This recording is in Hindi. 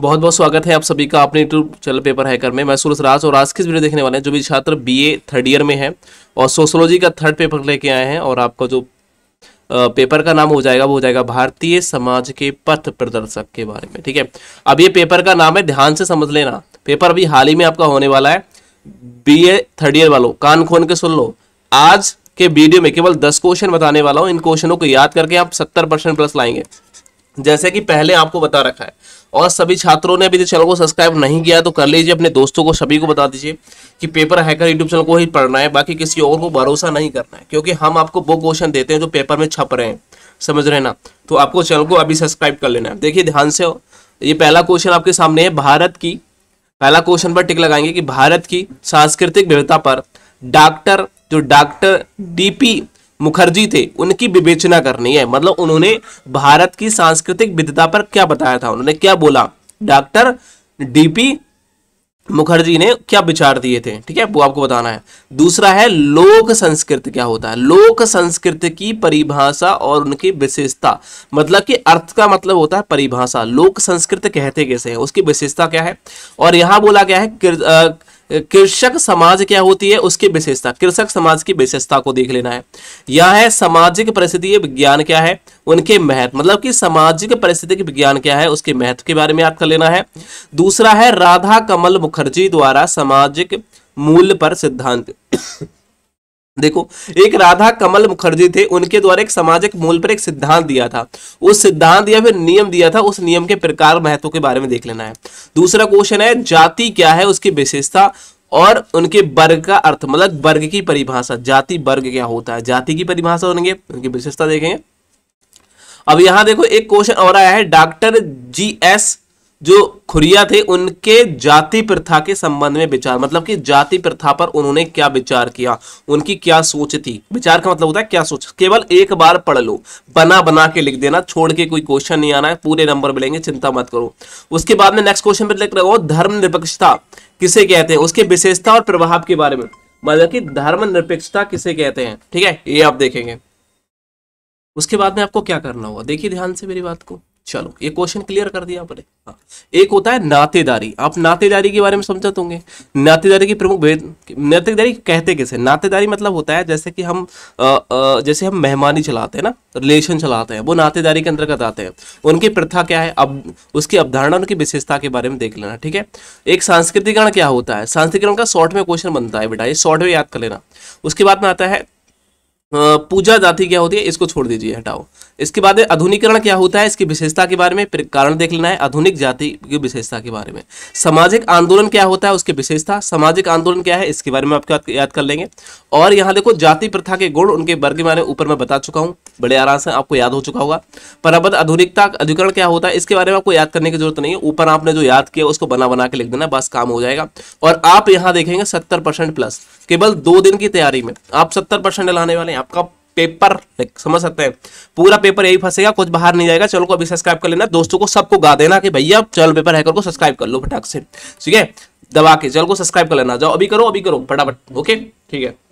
बहुत बहुत स्वागत है आप सभी का अपने यूट्यूब चैनल पेपर हैकर में मैं सुरेश राज और आज किस वीडियो देखने वाले हैं जो भी छात्र बीए थर्ड ईयर में हैं और सोशोलॉजी का थर्ड पेपर लेके आए हैं और आपका जो पेपर का नाम हो जाएगा वो हो जाएगा भारतीय समाज के पथ प्रदर्शक के बारे में ठीक है अब ये पेपर का नाम है ध्यान से समझ लेना पेपर अभी हाल ही में आपका होने वाला है बी ए थर्ड ईयर वालों कान खोन के सुन लो आज के वीडियो में केवल दस क्वेश्चन बताने वाला हूँ इन क्वेश्चनों को याद करके आप सत्तर परसेंट प्लस लाएंगे जैसे कि पहले आपको बता रखा है और सभी छात्रों ने अभी तो चैनल को सब्सक्राइब नहीं किया तो कर लीजिए अपने दोस्तों को सभी को बता दीजिए कि पेपर हैकर यूट्यूब चैनल को ही पढ़ना है बाकी किसी और को भरोसा नहीं करना है क्योंकि हम आपको वो क्वेश्चन देते हैं जो पेपर में छप रहे हैं समझ रहे हैं ना तो आपको चैनल को अभी सब्सक्राइब कर लेना है देखिए ध्यान से ये पहला क्वेश्चन आपके सामने है भारत की पहला क्वेश्चन पर टिक लगाएंगे कि भारत की सांस्कृतिक विविधता पर डॉक्टर जो डॉक्टर डी मुखर्जी थे उनकी विवेचना करनी है मतलब उन्होंने भारत की सांस्कृतिक विधता पर क्या बताया था उन्होंने क्या बोला डॉक्टर डीपी मुखर्जी ने क्या विचार दिए थे ठीक है वो आपको बताना है दूसरा है लोक संस्कृत क्या होता है लोक संस्कृत की परिभाषा और उनकी विशेषता मतलब कि अर्थ का मतलब होता है परिभाषा लोक संस्कृत कहते कैसे है उसकी विशेषता क्या है और यहां बोला गया है कृषक समाज क्या होती है उसकी विशेषता कृषक समाज की विशेषता को देख लेना है यह है सामाजिक परिस्थिति विज्ञान क्या है उनके महत्व मतलब कि सामाजिक परिस्थिति के विज्ञान क्या है उसके महत्व के बारे में याद कर लेना है दूसरा है राधा कमल मुखर्जी द्वारा सामाजिक मूल्य पर सिद्धांत देखो एक राधा कमल मुखर्जी थे उनके द्वारा एक सामाजिक मूल पर एक सिद्धांत दिया था उस सिद्धांत या फिर नियम दिया था उस नियम के प्रकार महत्व के बारे में देख लेना है दूसरा क्वेश्चन है जाति क्या है उसकी विशेषता और उनके वर्ग का अर्थ मतलब वर्ग की परिभाषा जाति वर्ग क्या होता है जाति की परिभाषा होंगे उनकी विशेषता देखेंगे अब यहां देखो एक क्वेश्चन और आया है डॉक्टर जी एस जो खुरिया थे उनके जाति प्रथा के संबंध में विचार मतलब कि जाति प्रथा पर उन्होंने क्या विचार किया उनकी क्या सोच थी विचार का मतलब होता है क्या सोच केवल एक बार पढ़ लो बना बना के लिख देना छोड़ के कोई क्वेश्चन नहीं आना है पूरे नंबर मिलेंगे चिंता मत करो उसके बाद में नेक्स्ट क्वेश्चन पर लिख रहे हो धर्मनिरपेक्षता किसे कहते हैं उसके विशेषता और प्रभाव के बारे में मतलब धर्म धर्मनिरपेक्षता किसे कहते हैं ठीक है ये आप देखेंगे उसके बाद में आपको क्या करना होगा देखिए ध्यान से मेरी बात को चलो ये क्वेश्चन क्लियर कर दिया आपने हाँ एक होता है नातेदारी आप नातेदारी के बारे में समझते होंगे नातेदारी की प्रमुख भेद नातेदारी कहते कैसे नातेदारी मतलब होता है जैसे कि हम आ, आ, जैसे हम मेहमानी चलाते हैं ना रिलेशन चलाते हैं वो नातेदारी के अंतर्गत आते हैं उनकी प्रथा क्या है अब उसकी अवधारणा उनकी विशेषता के बारे में देख लेना ठीक है एक सांस्कृतिकरण क्या होता है सांस्कृतिकरण का शॉर्ट में क्वेश्चन बनता है बेटा ये शॉर्ट में याद कर लेना उसके बाद में आता है पूजा जाति क्या होती है इसको छोड़ दीजिए हटाओ इसके बाद आधुनिकरण क्या होता है इसकी विशेषता के बारे में कारण देख लेना है आधुनिक जाति की विशेषता के बारे में सामाजिक आंदोलन क्या होता है उसकी विशेषता सामाजिक आंदोलन क्या है इसके बारे में आप याद कर लेंगे और यहाँ देखो जाति प्रथा के गुण उनके वर्ग के बारे में ऊपर मैं बता चुका हूँ बड़े आराम से आपको याद हो चुका होगा पर अब आधुनिकता अधिकरण क्या होता है इसके बारे में आपको याद करने की जरूरत नहीं है ऊपर आपने जो याद किया उसको बना बना के लिख देना बस काम हो जाएगा और आप यहाँ देखेंगे सत्तर प्लस केवल दो दिन की तैयारी में आप सत्तर परसेंट लाने वाले हैं आपका पेपर समझ सकते हैं पूरा पेपर यही फंसेगा कुछ बाहर नहीं जाएगा चैनल को अभी सब्सक्राइब कर लेना दोस्तों को सबको गा देना कि भैया चैनल पेपर है करो सब्सक्राइब कर लो फटाक से ठीक है दबा के चैनल को सब्सक्राइब कर लेना जाओ अभी करो अभी करो फटाफट ओके ठीक है